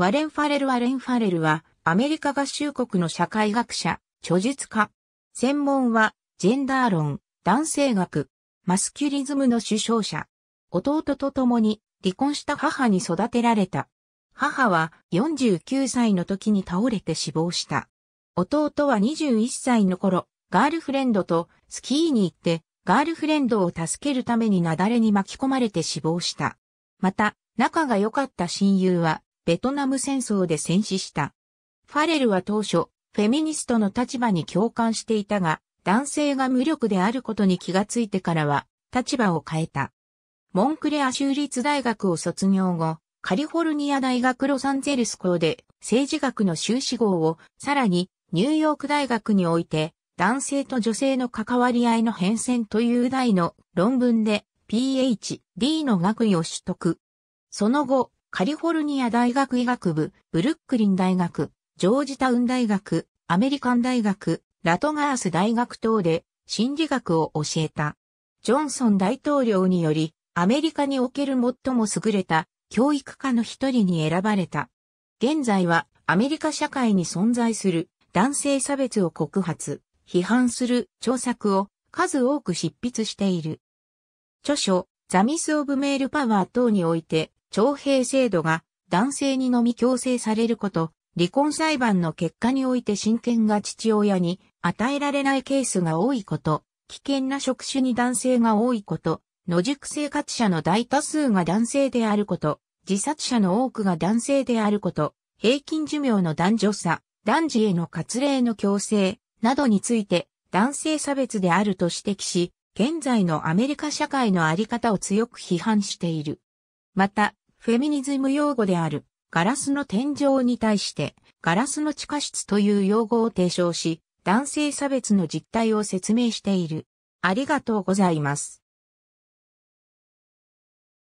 ワレン・ファレル・ワレン・ファレルは、アメリカ合衆国の社会学者、著述家。専門は、ジェンダー論、男性学、マスキュリズムの主相者。弟と共に、離婚した母に育てられた。母は49歳の時に倒れて死亡した。弟は21歳の頃、ガールフレンドとスキーに行って、ガールフレンドを助けるために雪崩に巻き込まれて死亡した。また、仲が良かった親友は、ベトナム戦争で戦死した。ファレルは当初、フェミニストの立場に共感していたが、男性が無力であることに気がついてからは、立場を変えた。モンクレア州立大学を卒業後、カリフォルニア大学ロサンゼルス校で政治学の修士号を、さらにニューヨーク大学において、男性と女性の関わり合いの変遷という題の論文で PhD の学位を取得。その後、カリフォルニア大学医学部、ブルックリン大学、ジョージタウン大学、アメリカン大学、ラトガース大学等で心理学を教えた。ジョンソン大統領により、アメリカにおける最も優れた教育家の一人に選ばれた。現在はアメリカ社会に存在する男性差別を告発、批判する著作を数多く執筆している。著書、ザミス・オブ・メール・パワー等において、徴兵制度が男性にのみ強制されること、離婚裁判の結果において親権が父親に与えられないケースが多いこと、危険な職種に男性が多いこと、野宿生活者の大多数が男性であること、自殺者の多くが男性であること、平均寿命の男女差、男児への割礼の強制、などについて男性差別であると指摘し、現在のアメリカ社会のあり方を強く批判している。また、フェミニズム用語であるガラスの天井に対してガラスの地下室という用語を提唱し、男性差別の実態を説明している。ありがとうございます。